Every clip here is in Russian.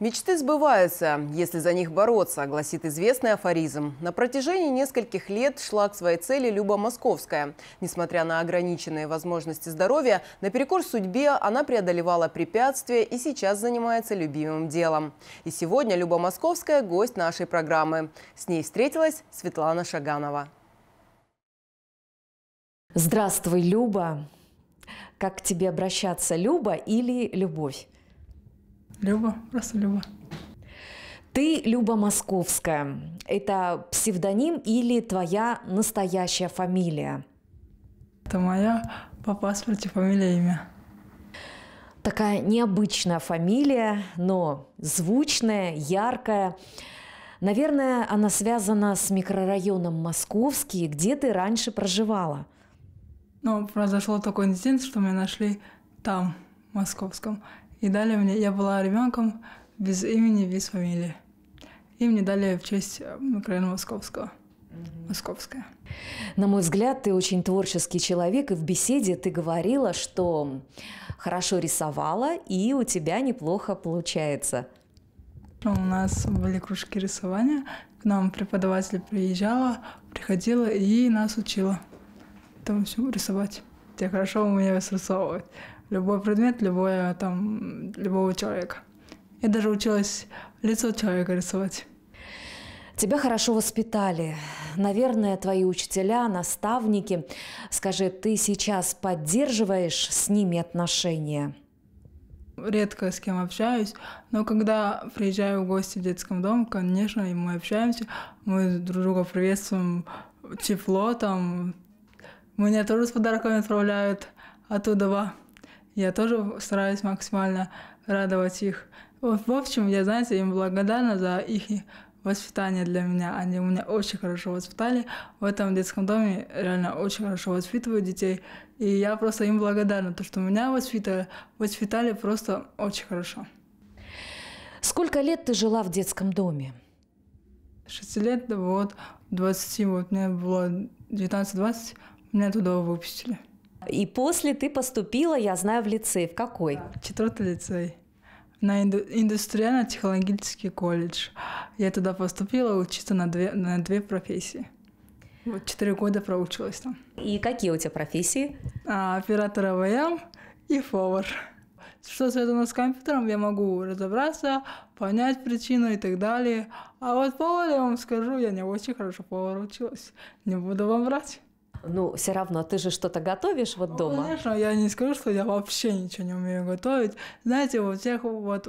Мечты сбываются, если за них бороться, гласит известный афоризм. На протяжении нескольких лет шла к своей цели Люба Московская. Несмотря на ограниченные возможности здоровья, наперекор судьбе она преодолевала препятствия и сейчас занимается любимым делом. И сегодня Люба Московская – гость нашей программы. С ней встретилась Светлана Шаганова. Здравствуй, Люба. Как к тебе обращаться, Люба или Любовь? Люба, просто Люба. Ты Люба Московская. Это псевдоним или твоя настоящая фамилия? Это моя по паспорту фамилия и имя. Такая необычная фамилия, но звучная, яркая. Наверное, она связана с микрорайоном Московский, где ты раньше проживала. Ну, произошел такой инцидент, что меня нашли там, в Московском. И дали мне, я была ребенком без имени, без фамилии. И мне дали в честь Украины Московского. Московская. На мой взгляд, ты очень творческий человек, и в беседе ты говорила, что хорошо рисовала, и у тебя неплохо получается. У нас были кружки рисования, к нам преподаватель приезжала, приходила и нас учила там все рисовать. Тебе хорошо у меня срисовывать любой предмет, любое, там, любого человека. Я даже училась лицо человека рисовать. Тебя хорошо воспитали. Наверное, твои учителя, наставники. Скажи, ты сейчас поддерживаешь с ними отношения? Редко с кем общаюсь, но когда приезжаю в гости в детском дом, конечно, и мы общаемся, мы друг друга приветствуем, тепло там. Меня тоже с подарками отправляют оттуда я тоже стараюсь максимально радовать их. В общем, я, знаете, им благодарна за их воспитание для меня. Они у меня очень хорошо воспитали. В этом детском доме реально очень хорошо воспитывают детей. И я просто им благодарна, то, что меня воспитали, воспитали просто очень хорошо. Сколько лет ты жила в детском доме? Шести лет, вот, двадцати, вот мне было 19-20, меня туда выпустили. И после ты поступила, я знаю, в лицей. В какой? Четвертый лицей на инду- индустриально-технологический колледж. Я туда поступила учиться на две, на две профессии. Вот четыре года проучилась там. И какие у тебя профессии? А, оператор АВМ и повар. Что связано с компьютером, я могу разобраться, понять причину и так далее. А вот повар, я вам скажу, я не очень хорошо повар училась. Не буду вам врать ну, все равно ты же что-то готовишь вот ну, дома. Конечно, я не скажу, что я вообще ничего не умею готовить. Знаете, вот всех вот...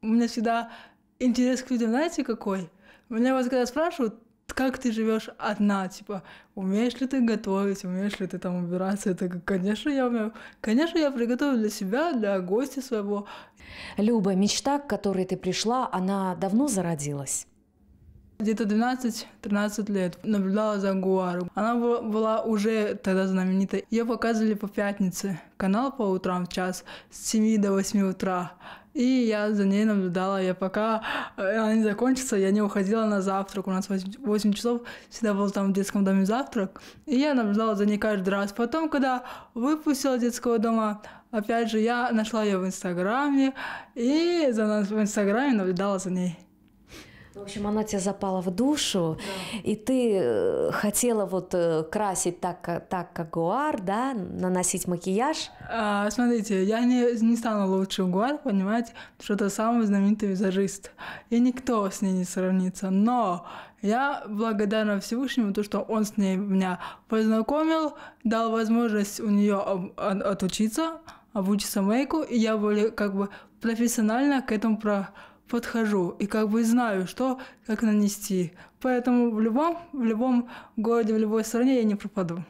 У меня всегда интерес к людям, знаете, какой? Меня вот когда спрашивают, как ты живешь одна, типа, умеешь ли ты готовить, умеешь ли ты там убираться, это, конечно, я умею. Конечно, я приготовлю для себя, для гостя своего. Люба, мечта, к которой ты пришла, она давно зародилась? где-то 12-13 лет, наблюдала за Гуару. Она была уже тогда знаменита. Ее показывали по пятнице, канал по утрам в час с 7 до 8 утра. И я за ней наблюдала, я пока э, она не закончится, я не уходила на завтрак. У нас 8, 8 часов всегда был там в детском доме завтрак. И я наблюдала за ней каждый раз. Потом, когда выпустила детского дома, опять же, я нашла ее в Инстаграме и за нас в Инстаграме наблюдала за ней. В общем, она тебе запала в душу, да. и ты э, хотела вот э, красить так, э, так как Гуар, да, наносить макияж. А, смотрите, я не, не стану лучше Гуар, понимаете, что это самый знаменитый визажист, и никто с ней не сравнится, но я благодарна Всевышнему, то, что он с ней меня познакомил, дал возможность у нее отучиться, обучиться мейку, и я более как бы профессионально к этому про подхожу и как бы знаю, что, как нанести. Поэтому в любом, в любом городе, в любой стране я не пропаду.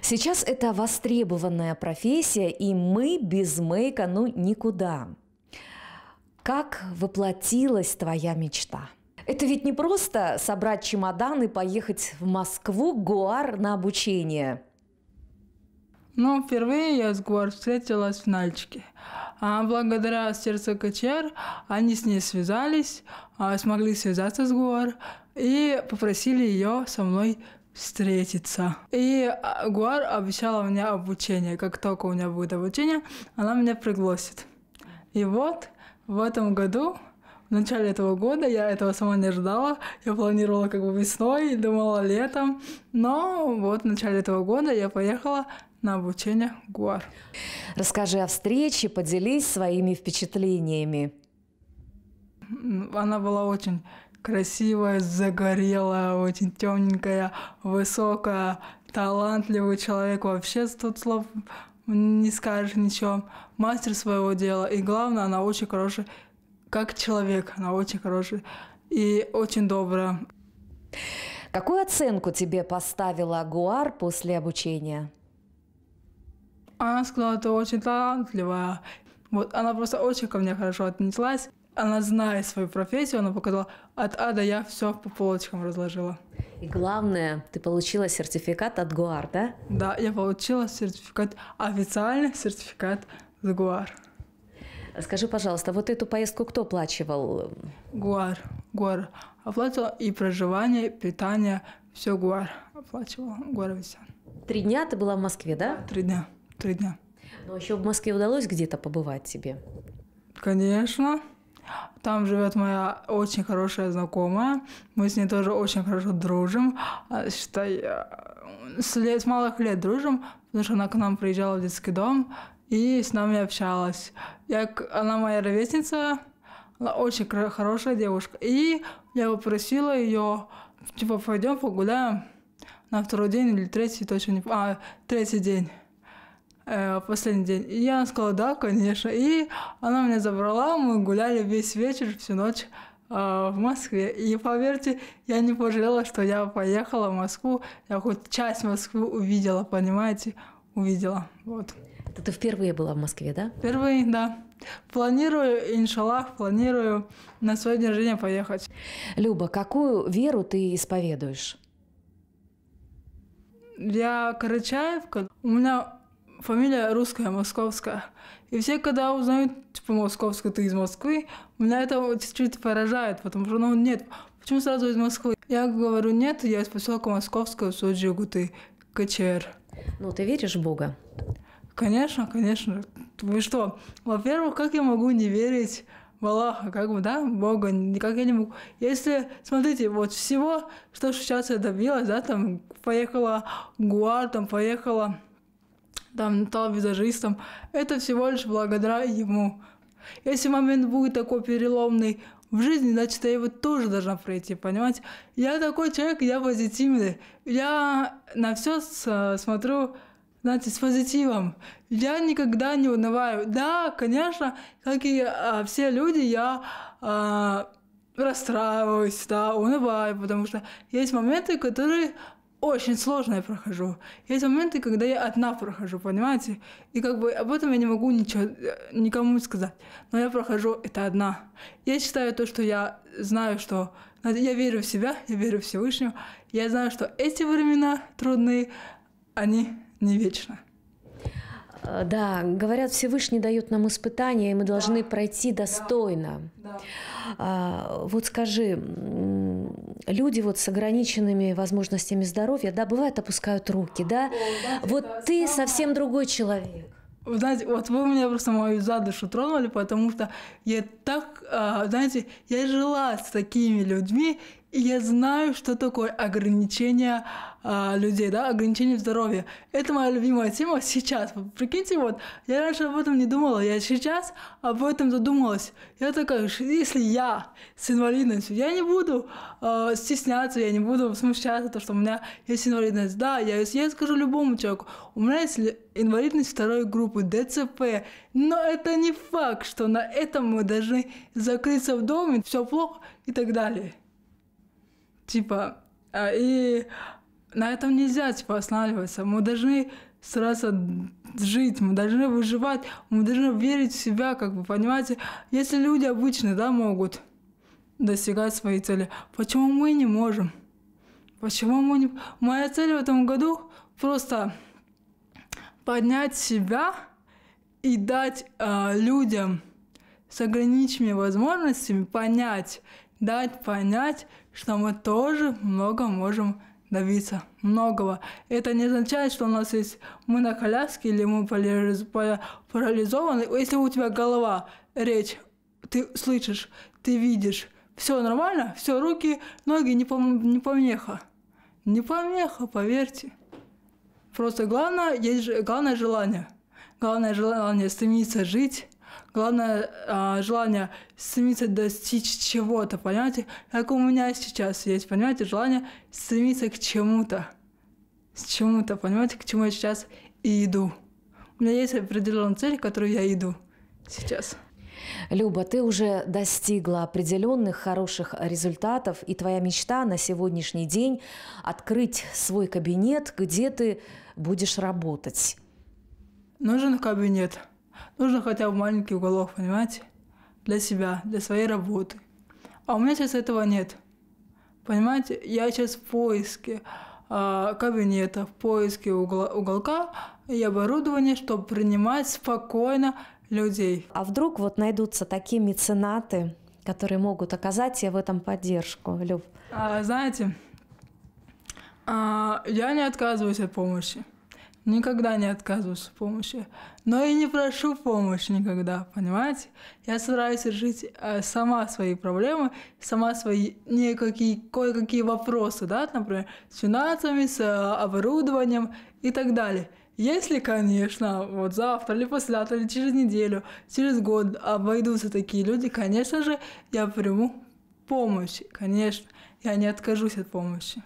Сейчас это востребованная профессия, и мы без мейка ну никуда. Как воплотилась твоя мечта? Это ведь не просто собрать чемодан и поехать в Москву, Гуар, на обучение. Но ну, впервые я с Гуар встретилась в Нальчике. А благодаря сердцу КЧР они с ней связались, а смогли связаться с Гуар и попросили ее со мной встретиться. И а, Гуар обещала мне обучение. Как только у меня будет обучение, она меня пригласит. И вот в этом году в начале этого года, я этого сама не ждала, я планировала как бы весной, думала летом, но вот в начале этого года я поехала на обучение ГУАР. Расскажи о встрече, поделись своими впечатлениями. Она была очень красивая, загорелая, очень темненькая, высокая, талантливый человек. Вообще тут слов не скажешь ничего. Мастер своего дела. И главное, она очень хорошая. Как человек, она очень хорошая и очень добрая. Какую оценку тебе поставила Гуар после обучения? Она сказала, ты очень талантливая. Вот она просто очень ко мне хорошо отнеслась. Она знает свою профессию, она показала, от А до Я все по полочкам разложила. И главное, ты получила сертификат от ГУАР, да? Да, я получила сертификат, официальный сертификат от ГУАР. Скажи, пожалуйста, вот эту поездку кто оплачивал? ГУАР. ГУАР оплачивал и проживание, и питание, все ГУАР оплачивал, ГУАР Весян. Три дня ты была в Москве, да? да три дня три дня. Но еще в Москве удалось где-то побывать тебе? Конечно. Там живет моя очень хорошая знакомая. Мы с ней тоже очень хорошо дружим. А, считай, э, с, лет, с малых лет дружим, потому что она к нам приезжала в детский дом и с нами общалась. Я, она моя ровесница, она очень хорошая девушка. И я попросила ее, типа, пойдем погуляем на второй день или третий, точно не... А, третий день. Э, в последний день. И я сказала, да, конечно. И она меня забрала, мы гуляли весь вечер, всю ночь э, в Москве. И поверьте, я не пожалела, что я поехала в Москву. Я хоть часть Москвы увидела, понимаете? Увидела. Вот. Это ты впервые была в Москве, да? Впервые, да. Планирую, иншаллах, планирую на свой день рождения поехать. Люба, какую веру ты исповедуешь? Я карачаевка. У меня фамилия русская, московская. И все, когда узнают, типа, московскую, ты из Москвы, меня это чуть-чуть поражает, потому что, ну, нет, почему сразу из Москвы? Я говорю, нет, я из поселка Московского, Суджигу, ты КЧР. Ну, ты веришь в Бога? Конечно, конечно. Вы что? Во-первых, как я могу не верить в Аллаха, как бы, да, Бога, никак я не могу. Если, смотрите, вот всего, что сейчас я добилась, да, там, поехала в Гуар, там, поехала там, стал визажистом, это всего лишь благодаря ему. Если момент будет такой переломный в жизни, значит, я его тоже должна пройти, понимаете? Я такой человек, я позитивный. Я на все смотрю знаете, с позитивом. Я никогда не унываю. Да, конечно, как и а, все люди, я а, расстраиваюсь, да, унываю, потому что есть моменты, которые очень сложно я прохожу. Есть моменты, когда я одна прохожу, понимаете? И как бы об этом я не могу ничего э, никому сказать. Но я прохожу это одна. Я считаю то, что я знаю, что я верю в себя, я верю в Всевышнего. Я знаю, что эти времена трудные, они не вечны. Э, да, говорят, Всевышний дает нам испытания, и мы должны да. пройти достойно. Да. А, вот скажи, люди вот с ограниченными возможностями здоровья, да, бывает опускают руки, да. О, да вот да, ты сама. совсем другой человек. Знаете, вот вы меня просто мою задушу тронули, потому что я так, а, знаете, я жила с такими людьми, я знаю, что такое ограничение а, людей, да, ограничение здоровья. Это моя любимая тема сейчас. Прикиньте, вот, я раньше об этом не думала, я сейчас об этом задумалась. Я такая, если я с инвалидностью, я не буду э, стесняться, я не буду смущаться, то, что у меня есть инвалидность. Да, я, я скажу любому человеку, у меня есть инвалидность второй группы, ДЦП. Но это не факт, что на этом мы должны закрыться в доме, все плохо и так далее. Типа, а, и на этом нельзя, типа, останавливаться. Мы должны сразу жить, мы должны выживать, мы должны верить в себя, как вы понимаете. Если люди обычные, да, могут достигать своей цели, почему мы не можем? Почему мы не... Моя цель в этом году просто поднять себя и дать э, людям с ограниченными возможностями понять дать понять, что мы тоже много можем добиться многого. Это не означает, что у нас есть мы на коляске или мы парализованы. Если у тебя голова, речь, ты слышишь, ты видишь, все нормально, все руки, ноги не, пом не помеха. Не помеха, поверьте. Просто главное, есть, главное желание. Главное желание стремиться жить, Главное а, желание стремиться достичь чего-то, понимаете? Как у меня сейчас есть, понимаете, желание стремиться к чему-то. С чему-то, понимаете, к чему я сейчас и иду. У меня есть определенная цель, к которой я иду сейчас. Люба, ты уже достигла определенных хороших результатов, и твоя мечта на сегодняшний день – открыть свой кабинет, где ты будешь работать. Нужен кабинет – Нужно хотя бы маленький уголок, понимаете? Для себя, для своей работы. А у меня сейчас этого нет. Понимаете, я сейчас в поиске э, кабинета, в поиске угла, уголка и оборудования, чтобы принимать спокойно людей. А вдруг вот найдутся такие меценаты, которые могут оказать тебе в этом поддержку, Люб? А, знаете, а, я не отказываюсь от помощи. Никогда не отказываюсь от помощи. Но и не прошу помощь никогда, понимаете? Я стараюсь решить э, сама свои проблемы, сама свои некакие, кое-какие вопросы, да, например, с финансами, с э, оборудованием и так далее. Если, конечно, вот завтра или послезавтра, или через неделю, через год обойдутся такие люди, конечно же, я приму помощь, конечно, я не откажусь от помощи.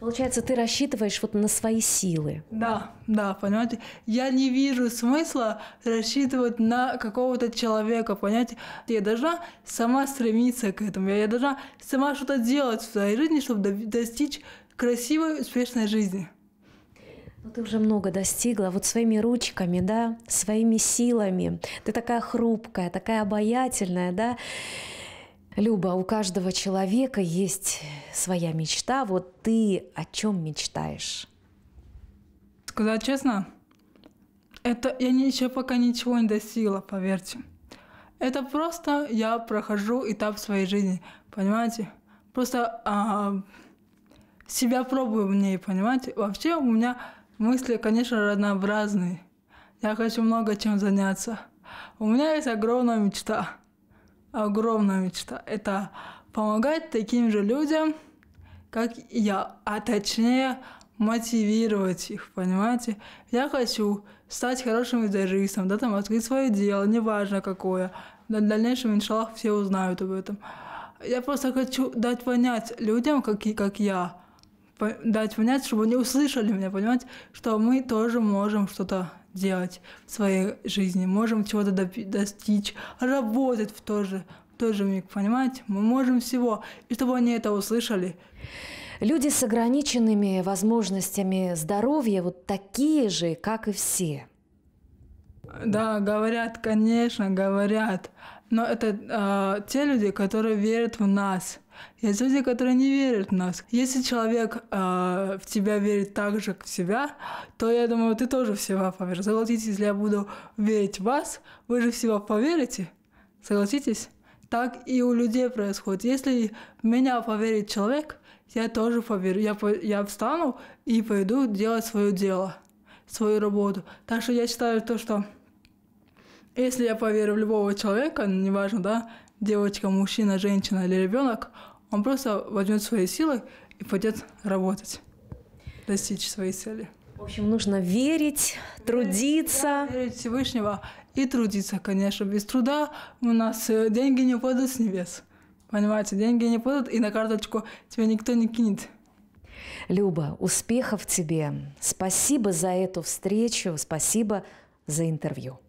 Получается, ты рассчитываешь вот на свои силы. Да, да, понимаете? Я не вижу смысла рассчитывать на какого-то человека, понимаете? Я должна сама стремиться к этому, я должна сама что-то делать в своей жизни, чтобы достичь красивой, успешной жизни. Ну, ты уже много достигла, вот своими ручками, да, своими силами. Ты такая хрупкая, такая обаятельная, да. Люба, у каждого человека есть своя мечта. Вот ты о чем мечтаешь? Сказать честно, это я еще пока ничего не достигла, поверьте. Это просто я прохожу этап своей жизни, понимаете? Просто а, себя пробую в ней, понимаете? Вообще у меня мысли, конечно, разнообразные. Я хочу много чем заняться. У меня есть огромная мечта – огромная мечта. Это помогать таким же людям, как я, а точнее мотивировать их, понимаете? Я хочу стать хорошим визажистом, да, там, открыть свое дело, неважно какое. На дальнейшем, иншаллах, все узнают об этом. Я просто хочу дать понять людям, как, и, как я, дать понять, чтобы они услышали меня, понимаете, что мы тоже можем что-то делать в своей жизни, можем чего-то достичь, работать в тот же, в тот же миг, понимаете? Мы можем всего, и чтобы они это услышали. Люди с ограниченными возможностями здоровья вот такие же, как и все. Да, говорят, конечно, говорят. Но это э, те люди, которые верят в нас – есть люди, которые не верят в нас. Если человек э, в тебя верит так же, как в себя, то я думаю, ты тоже в себя поверишь. Согласитесь, если я буду верить в вас, вы же в себя поверите. Согласитесь? Так и у людей происходит. Если в меня поверит человек, я тоже поверю. Я, я встану и пойду делать свое дело, свою работу. Так что я считаю то, что если я поверю в любого человека, неважно, да, девочка, мужчина, женщина или ребенок, он просто возьмет свои силы и пойдет работать, достичь своей цели. В общем, нужно верить, трудиться. Верить Всевышнего и трудиться, конечно. Без труда у нас э, деньги не падают с небес. Понимаете, деньги не падают, и на карточку тебя никто не кинет. Люба, успехов тебе. Спасибо за эту встречу, спасибо за интервью.